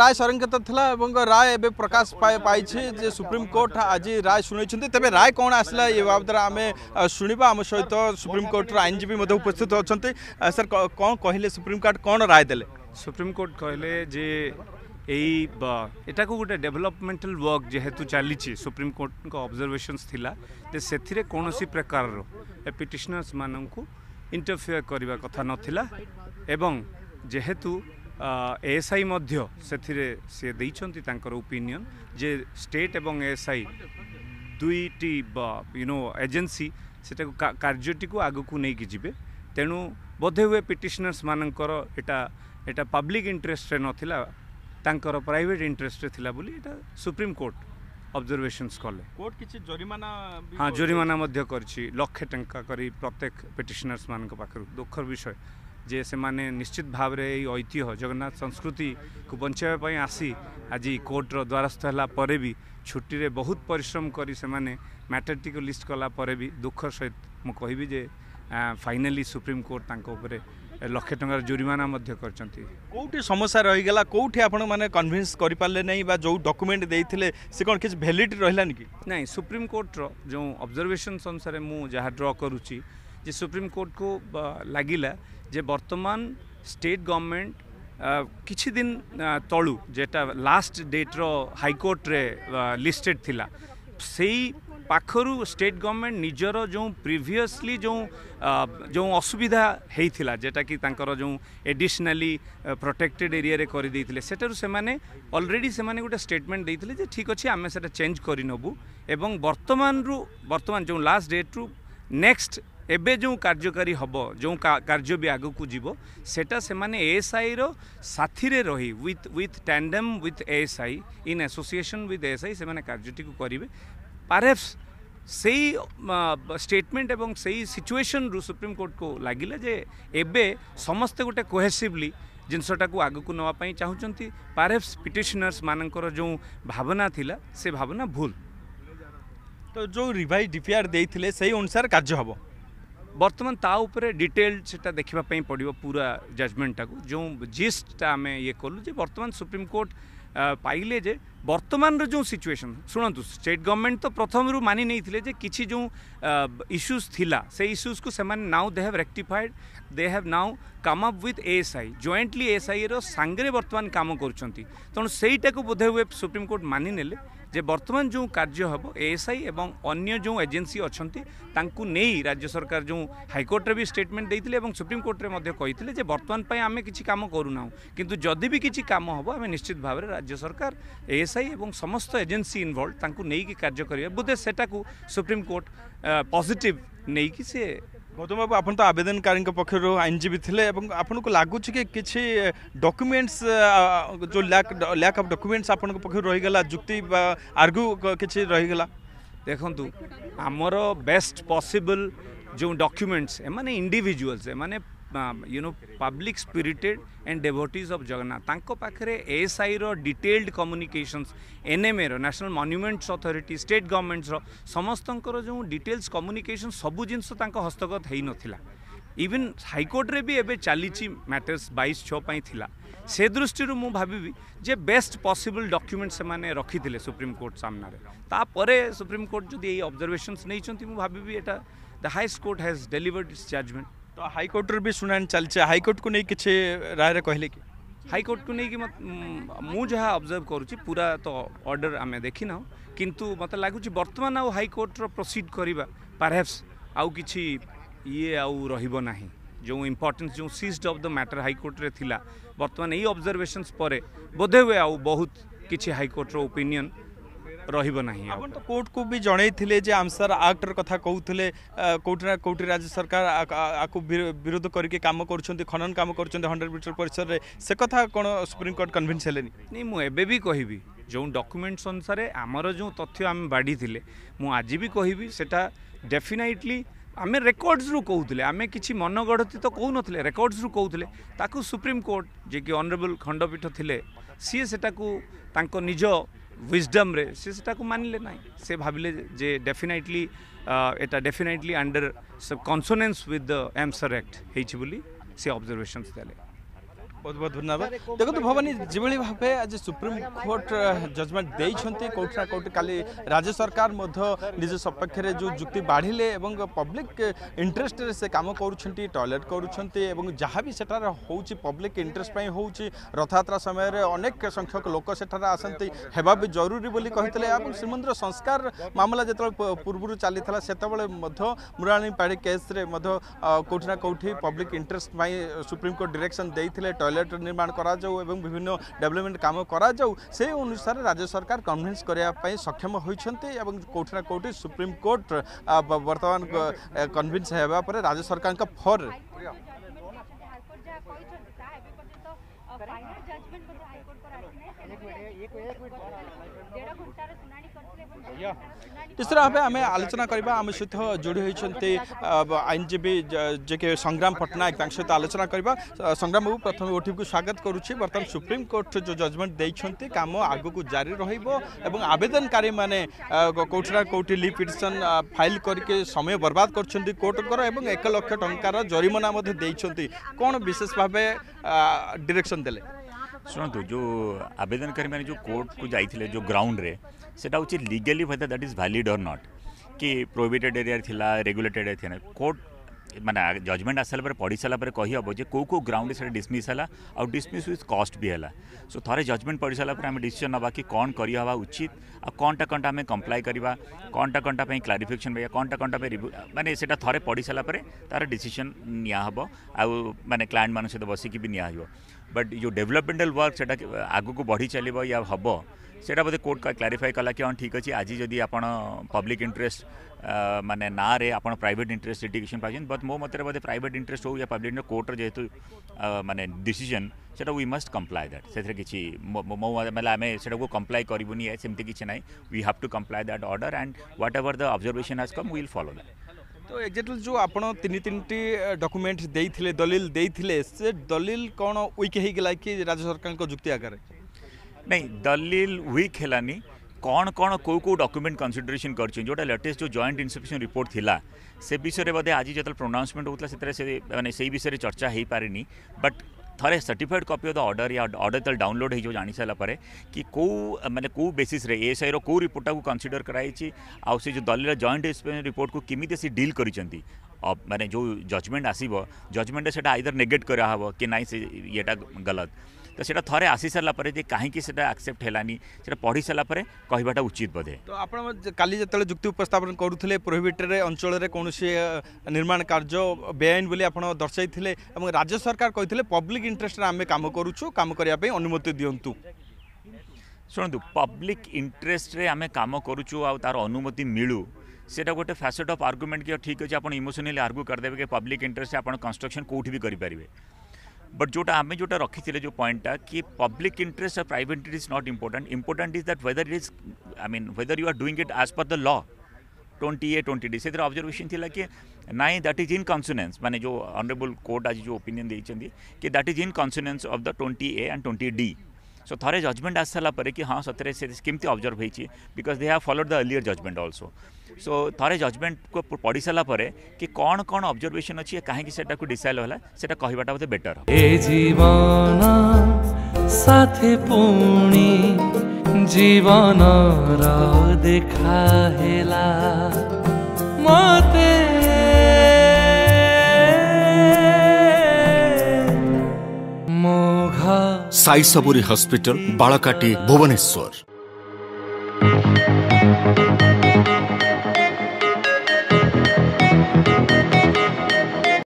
রায় সংরক্ষিত লা এবং রায় এবে প্রকাশ পাইছে যে সুপ্রিমকোর্ট আজ রায় শুনেছেন তবে রায় কম আসলা এ বাবদরে আমি শুণবা আম সহ সুপ্রিমকোর্টর আইনজীবী মধ্যে উপস্থিত অনেক স্যার কম কহিলে সুপ্রিমকোর্ট কম রায় দেলে সুপ্রিমকোর্ট কহিলে যে এই এটাকে গোটে ডেভেলপমেন্টাল ওয়ার্ক যেহেতু চালিছি সুপ্রিমকোর্টଙ୍କ অবজরভেশনস লা যে সেথিরে কোণী প্রকারর পিটিশনর্স মানুষ ইন্টরফিয়ার করা কথা নথিলা এবং যেহেতু ଏଏସ୍ଆଇ ମଧ୍ୟ ସେଥିରେ ସିଏ ଦେଇଛନ୍ତି ତାଙ୍କର ଓପିନିଅନ୍ ଯେ ଷ୍ଟେଟ୍ ଏବଂ ଏଏସ୍ଆଇ ଦୁଇଟି ୟୁନୋ ଏଜେନ୍ସି ସେଟାକୁ କାର୍ଯ୍ୟଟିକୁ ଆଗକୁ ନେଇକି ଯିବେ ତେଣୁ ବୋଧେ ହୁଏ ପିଟିସନର୍ସ ମାନଙ୍କର ଏଇଟା ଏଇଟା ପବ୍ଲିକ୍ ଇଣ୍ଟରେଷ୍ଟରେ ନଥିଲା ତାଙ୍କର ପ୍ରାଇଭେଟ୍ ଇଣ୍ଟରେଷ୍ଟରେ ଥିଲା ବୋଲି ଏଇଟା ସୁପ୍ରିମକୋର୍ଟ ଅବଜରଭେସନ୍ସ କଲେ କୋର୍ଟ କିଛି ଜରିମାନା ହଁ ଜରିମାନା ମଧ୍ୟ କରିଛି ଲକ୍ଷେ ଟଙ୍କା କରି ପ୍ରତ୍ୟେକ ପିଟିସନର୍ସ ପାଖରୁ ଦୁଃଖର ବିଷୟ जे से माने निश्चित भाव भावे यही ऐतिह्य जगन्नाथ संस्कृतिको बन्छ आसी आज कोर्ट्र द्वारस्थ भी छुट्टी बहुत परिश्रम करी से माने गरिट्रेटिक लिस्ट कला परे भी दुख सहित मु फाइनली सुप्रीम मि फाइनाली सुप्रिमकोर्टी लक्षे टा जरिमनाउँठ समस्या कन्विन्स आपभिन्स गरिपारे नै बा जो से डकुमेन्ट दिएस भ्याड रि कि नै सुप्रिमकोर्ट्र जो अब्जर्भेसन अनुसार म जहाँ ड्र सुप्रीम कोर्ट को लाग যে বর্ତ୍ତমান ଷ୍ଟେଟ୍ ଗଭର୍ଣ୍ଣମେଣ୍ଟ କିଛି ଦିନ ତଳୁ ଯେଟା ଲାଷ୍ଟ ଡେଟ୍ର ହାଇକୋର୍ଟରେ ଲିଷ୍ଟେଡ଼୍ ଥିଲା ସେଇ ପାଖରୁ ଷ୍ଟେଟ୍ ଗଭର୍ଣ୍ଣମେଣ୍ଟ ନିଜର ଯେଉଁ ପ୍ରିଭିୟସଲି ଯେଉଁ ଯେଉଁ ଅସୁବିଧା ହେଇଥିଲା ଯେଟାକି ତାଙ୍କର ଯେଉଁ ଏଡ଼ିସନାଲି ପ୍ରୋଟେକ୍ଟେଡ଼ ଏରିଆରେ କରିଦେଇଥିଲେ ସେଠାରୁ ସେମାନେ ଅଲରେଡ଼ି ସେମାନେ ଗୋଟେ ଷ୍ଟେଟମେଣ୍ଟ ଦେଇଥିଲେ ଯେ ଠିକ୍ ଅଛି ଆମେ ସେଟା ଚେଞ୍ଜ କରିନେବୁ ଏବଂ ବର୍ତ୍ତମାନରୁ ବର୍ତ୍ତମାନ ଯେଉଁ ଲାଷ୍ଟ ଡେଟ୍ରୁ ନେକ୍ସଟ ଏବେ ଯେଉଁ କାର୍ଯ୍ୟକାରୀ ହେବ ଯେଉଁ କାର୍ଯ୍ୟ ବି ଆଗକୁ ଯିବ ସେଟା ସେମାନେ ଏଏସ୍ଆଇର ସାଥିରେ ରହି with with tandem with ASI in association with ASI ସେମାନେ କାର୍ଯ୍ୟଟିକୁ କରିବେ ପାରେପ୍ସ ସେଇ ଷ୍ଟେଟମେଣ୍ଟ ଏବଂ ସେଇ ସିଚୁଏସନ୍ରୁ ସୁପ୍ରିମକୋର୍ଟକୁ ଲାଗିଲା ଯେ ଏବେ ସମସ୍ତେ ଗୋଟେ କୋହେସିଭଲି ଜିନିଷଟାକୁ ଆଗକୁ ନେବା ପାଇଁ ଚାହୁଁଛନ୍ତି ପାରେପ୍ସ ପିଟିସନର୍ସ ମାନଙ୍କର ଯେଉଁ ଭାବନା ଥିଲା ସେ ଭାବନା ଭୁଲ ତ ଯେଉଁ ରିଭାଇଜ୍ ଡିପିଆର୍ ଦେଇଥିଲେ ସେଇ ଅନୁସାରେ କାର୍ଯ୍ୟ ହେବ বর্তমান তা উপরে ডিটেল সেটা দেখা পড়ব পুরা জজমেন্টটা যে জিস্টটা আমি ইয়ে কলু যে বর্তমান সুপ্রিম কোর্ট পাইলে যে বর্তমানর যে সিচুয়েসন শুণতু স্টেট গভর্নমেন্ট তো প্রথমর মানি নিয়ে যে কিছু যে ইস্যুজ লা সেই ইস্যুজ কু সে now they have rectified they have now come up with ASI jointly এএসআইর সাংরে বর্তমান কাম করছেন তেমন সেইটাকে বোধে হুয়ে কোর্ট মানি নেলে যে বর্ତ୍ତমান ଯେଉଁ କାର୍ଯ୍ୟ ହେବ ଏଏସ୍ଆଇ ଏବଂ ଅନ୍ୟ ଯେଉଁ ଏଜେନ୍ସି ଅଛନ୍ତି ତାଙ୍କୁ ନେଇ ରାଜ୍ୟ ସରକାର ଯେଉଁ ହାଇକୋର୍ଟରେ ବି ଷ୍ଟେଟମେଣ୍ଟ ଦେଇଥିଲେ ଏବଂ ସୁପ୍ରିମକୋର୍ଟରେ ମଧ୍ୟ କହିଥିଲେ ଯେ ବର୍ତ୍ତମାନ ପାଇଁ ଆମେ କିଛି କାମ କରୁନାହୁଁ କିନ୍ତୁ ଯଦି ବି କିଛି କାମ ହେବ ଆମେ ନିଶ୍ଚିତ ଭାବରେ ରାଜ୍ୟ ସରକାର ଏଏସ୍ଆଇ ଏବଂ ସମସ୍ତ ଏଜେନ୍ସି ଇନଭଲ୍ଭ ତାଙ୍କୁ ନେଇକି କାର୍ଯ୍ୟ କରିବେ ବୋଧେ ସେଟାକୁ ସୁପ୍ରିମକୋର୍ଟ ପଜିଟିଭ୍ ନେଇକି ସେ মধୁବାବୁ ଆପଣ ତ ଆବେଦନକାରୀଙ୍କ ପକ୍ଷରୁ ଆଇନଜୀବୀ ଥିଲେ ଏବଂ ଆପଣଙ୍କୁ ଲାଗୁଛି କି କିଛି ଡକ୍ୟୁମେଣ୍ଟସ୍ ଯେଉଁ ଲ୍ୟାକ୍ ଲ୍ୟାକ୍ ଅଫ୍ ଡକ୍ୟୁମେଣ୍ଟସ୍ ଆପଣଙ୍କ ପକ୍ଷରୁ ରହିଗଲା ଯୁକ୍ତି ବା ଆର୍ଗ୍ୟୁ କିଛି ରହିଗଲା ଦେଖନ୍ତୁ ଆମର ବେଷ୍ଟ ପସିବଲ୍ ଯେଉଁ ଡକ୍ୟୁମେଣ୍ଟସ୍ ଏମାନେ ଇଣ୍ଡିଭିଜୁଆଲ୍ସ ଏମାନେ you know public spirited and devotees of Jagannath ତାଙ୍କ ପାଖରେ ଏଏସ୍ଆଇର ଡିଟେଲ୍ଡ କମ୍ୟୁନିକେସନ୍ସ ଏନ୍ଏମ୍ଏର ନ୍ୟାସନାଲ୍ ମନ୍ୟୁମେଣ୍ଟସ୍ ଅଥରିଟି ଷ୍ଟେଟ୍ ଗଭର୍ଣ୍ଣମେଣ୍ଟସ୍ର ସମସ୍ତଙ୍କର ଯେଉଁ ଡିଟେଲ୍ସ କମ୍ୟୁନିକେସନ୍ ସବୁ ଜିନିଷ ତାଙ୍କ ହସ୍ତଗତ ହୋଇନଥିଲା ଇଭିନ୍ ହାଇକୋର୍ଟରେ ବି ଏବେ ଚାଲିଛି ମ୍ୟାଟର୍ସ ବାଇଶ ଛଅ ପାଇଁ ଥିଲା ସେ ଦୃଷ୍ଟିରୁ ମୁଁ ଭାବିବି ଯେ ବେଷ୍ଟ ପସିବଲ୍ ଡକ୍ୟୁମେଣ୍ଟ ସେମାନେ ରଖିଥିଲେ ସୁପ୍ରିମକୋର୍ଟ ସାମ୍ନାରେ ତାପରେ ସୁପ୍ରିମକୋର୍ଟ ଯଦି ଏଇ ଅବଜରଭେସନ୍ସ ନେଇଛନ୍ତି ମୁଁ ଭାବିବି ଏଇଟା the highest court has delivered its judgement तो हाईकोर्ट रु भी चलचे हाईकोर्ट को नहीं किसी राय कह हाईकोर्ट को नहीं कि मुझे अब्जर्व करुच्ची पूरा तो अर्डर आम देखी ना कि मत लगुच बर्तमान आ हाईकोर्टर प्रोसीड करवा परहैप्स आउ कि ये रही जो इम्पोर्टेन्स जो सीज्ड अफ द मैटर हाइकोर्टे बर्तमान यही अब्जरवेशन्स पर बोधे हुए आउ बहुत किसी हाइकोर्टर ओपिनियन ରହିବ ନାହିଁ ଆପଣ ତ କୋର୍ଟକୁ ବି ଜଣେଇଥିଲେ ଯେ ଆମସାର ଆକ୍ଟର କଥା କହୁଥିଲେ କେଉଁଠି ନା କେଉଁଠି ରାଜ୍ୟ ସରକାର ଆକୁ ବିରୋଧ କରିକି କାମ କରୁଛନ୍ତି ଖନନ କାମ କରୁଛନ୍ତି ହଣ୍ଡ୍ରେଡ଼ ମିଟର ପରିସରରେ ସେ କଥା କ'ଣ ସୁପ୍ରିମକୋର୍ଟ କନଭିନ୍ସ ହେଲେନି ନାଇଁ ମୁଁ ଏବେ ବି କହିବି ଯେଉଁ ଡକ୍ୟୁମେଣ୍ଟସ୍ ଅନୁସାରେ ଆମର ଯେଉଁ ତଥ୍ୟ ଆମେ ବାଢ଼ିଥିଲେ ମୁଁ ଆଜି ବି କହିବି ସେଇଟା ଡେଫିନାଇଟଲି ଆମେ ରେକର୍ଡ଼ସ୍ରୁ କହୁଥିଲେ ଆମେ କିଛି ତ କହୁନଥିଲେ ରେକର୍ଡ଼ସ୍ରୁ କହୁଥିଲେ ତାକୁ ସୁପ୍ରିମକୋର୍ଟ ଯିଏକି ଅନରେବୁଲ୍ ଖଣ୍ଡପୀଠ ଥିଲେ ସିଏ ସେଟାକୁ ତାଙ୍କ ନିଜ wisdomରେ ସେ ସେଟାକୁ ମାନିଲେ ନାହିଁ ସେ ଭାବିଲେ ଯେ ଡେଫିନାଇଟଲି ଏଇଟା definitely under consonance with the ଏମ୍ସର ଆକ୍ଟ ହେଇଛି ବୋଲି ସେ ଅବଜର୍ଭେସନ୍ସ ଦେଲେ बहुत बहुत धन्यवाद देखो तो भवानी जब भाव आज सुप्रीम कोर्ट जजमेंट दे कौट कौट का राज्य सरकार निज सपक्ष जो जुक्ति बाढ़ पब्लिक इंटरेस्ट से कम कर टयलेट करटार हो पब्लिक इंटरेस्ट हो रथयात्रा समय अनेक संख्यक लोक सेठार आसती है जरूरी बोली कही श्रीमंदिर संस्कार मामला जो पूर्व चली था से मुरारणी पाड़ी केस्रे कौटिना कौटि पब्लिक इंटरेस्ट सुप्रीमकोर्ट डिरेक्शन देते टयलेट টয়লেট নির্মাণ করা যাও এবং বিভিন্ন ডেভেলপমেন্ট কাম করা যাও সেই অনুসারে রাজ্য সরকার কনভিন্স করা সক্ষম হয়েছেন এবং কোটি না কোটি সুপ্রিমকোর্ট বর্তমান কনভিন্স হওয়া পরে রাজ্য সরকার ফর ફાઇનલ જજમેન્ટ બધું હાઈકોર્ટ પર આસીને ନିଶ୍ଚିତ ଭାବେ ଆମେ ଆଲୋଚନା କରିବା ଆମ ସହିତ ଯୋଡ଼ି ହୋଇଛନ୍ତି ଆଇନଜୀବୀ ଯେ କି ସଂଗ୍ରାମ ପଟ୍ଟନାୟକ ତାଙ୍କ ସହିତ ଆଲୋଚନା କରିବା ସଂଗ୍ରାମ ବାବୁ ପ୍ରଥମେ ଓଟିଭିକୁ ସ୍ୱାଗତ କରୁଛି ବର୍ତ୍ତମାନ ସୁପ୍ରିମକୋର୍ଟ ଯେଉଁ ଜଜମେଣ୍ଟ ଦେଇଛନ୍ତି କାମ ଆଗକୁ ଜାରି ରହିବ ଏବଂ ଆବେଦନକାରୀମାନେ କେଉଁଠି ନା କେଉଁଠି ଲି ପିଟିସନ୍ ଫାଇଲ୍ କରିକି ସମୟ ବରବାଦ କରୁଛନ୍ତି କୋର୍ଟଙ୍କର ଏବଂ ଏକ ଲକ୍ଷ ଟଙ୍କାର ଜରିମାନା ମଧ୍ୟ ଦେଇଛନ୍ତି କ'ଣ ବିଶେଷ ଭାବେ ଡିରେକ୍ସନ୍ ଦେଲେ शुणु तो, जो आवेदन मैंने जो कोर्ट को जाइए जो ग्राउंड रे सेटा legally whether that is valid or not कि प्रोहिबिटेड एरिया थिला रेगुलेटेड एरिया थी कोर्ट माने जजमेंट आस सर पढ़ी सारा कही हम जो कौ ग्राउंड से डिसमिस है आउ डिसमिस विथ कस्ट भी है सो थ जजमेंट पढ़ी सारापर आम डिशन ना कि कौन कर उचित आ कौनटा कौन आम कंप्लाय करवा कौनटा कौनटा क्लारिफिकेसन पाइबा कौनटा कौनटा मैंने से थे पढ़ी सारापर तार डिसीजन निहब आ मैंने क्लाएंट मान सहित बसिक भी निहब बट जो डेवलपमेंटल वर्क से आग को बढ़ी चल या हम से बोलते कोर्ट का क्लारिफाई कला कि हाँ ठीक अच्छे आज जदि आप पब्लिक इंटरेस्ट मैंने ना आप प्राइट इंटरेस्ट लिटिकेसन पाइन बट मो मत बोलते प्राइट इंटरेस्ट हो या पब्लिक कोर्टर जेहतु मानने डिसीजन से मस्ट कम्प्लाय दैट से किसी मो मैं आम से कम्प्लाय करूनी सेमती किसी ना we have to comply that order and whatever the observation has come will follow that तो एक्जाक्टली जो आप तीन तीन टी डॉक्यूमेंट दे दलिल दे दलिल कौन विक कि राज्य सरकार को जुक्ति आगे नहीं दलिल विक है कौन कौन कौ कौ डकुमेंट कनसीडरेसन कर जोटा लेटेस्ट जो जॉइंट इनसेपेसन रिपोर्ट था से विषय में बोधे आज जो प्रोनाउन्समेंट होता है से मैंने से विषय में चर्चा हो पारे but the certified copy of the order या अर्डर तेल डाउनलोड हो जा सारापर कि कौ मैंने कौ बेसीस एस आई रो रिपोर्टा को कनसीडर कराई आउ जो दलील जॉइंट एक्सपेरियन रिपोर्ट को किमी सी डिल कर मैंने जो जजमेंट आसमेंट से आईदर नेगेट कराव कि ना से येटा गलत ତ ସେଇଟା ଥରେ ଆସିସାରିଲା ପରେ ଯେ କାହିଁକି ସେଇଟା ଆକ୍ସେପ୍ଟ ହେଲାନି ସେଇଟା ପଢ଼ି ସାରିଲା ପରେ କହିବାଟା ଉଚିତ ବୋଧେ ତ ଆପଣ କାଲି ଯେତେବେଳେ ଯୁକ୍ତି ଉପସ୍ଥାପନ କରୁଥିଲେ ପ୍ରୋହିବିଟେଡ୍ ଅଞ୍ଚଳରେ କୌଣସି ନିର୍ମାଣ କାର୍ଯ୍ୟ ବେଆଇନ ବୋଲି ଆପଣ ଦର୍ଶାଇଥିଲେ ଏବଂ ରାଜ୍ୟ ସରକାର କହିଥିଲେ ପବ୍ଲିକ ଇଣ୍ଟରେଷ୍ଟରେ ଆମେ କାମ କରୁଛୁ କାମ କରିବା ପାଇଁ ଅନୁମତି ଦିଅନ୍ତୁ ଶୁଣନ୍ତୁ ପବ୍ଲିକ ଇଣ୍ଟରେଷ୍ଟରେ ଆମେ କାମ କରୁଛୁ ଆଉ ତା'ର ଅନୁମତି ମିଳୁ সেটা গোটে ফ্যাসেট অফ আর্গুমেন্ট কি ঠিক আছে আপনার ইমোশনালি ଆର୍ଗୁ କରିଦେବେ କି পব্লিক ইন্টরেস্ট ଆପଣ কনস্ট্রকশন କେଉଁଠି ବି କରିପାରିବେ बट जोटा आम जो रखी जो पॉइंटा कि पब्लिक इंटरेस्ट और private is not important important is that whether it is I mean whether you are doing it as per the law twenty A twenty D से अब्जरवेशन थी कि ना दैट इज इन कन्सुनेस मैंने जो अनरेबल कोर्ट आज जो opinion देखते कि that is in consonance of the twenty A and twenty D so the judgement आस सारापर कि हाँ सतरे से कमी अब्जर्व हो because they have followed the uh judgement also so the judgement को पढ़ी सारापर कि कौन कौन अब्जरभेसन अच्छे कहीं डिसाइड होगा से कहटा बेटर जीवन देखा मते साई सबुरी हॉस्पिटल बाळकाटी भुवनेश्वर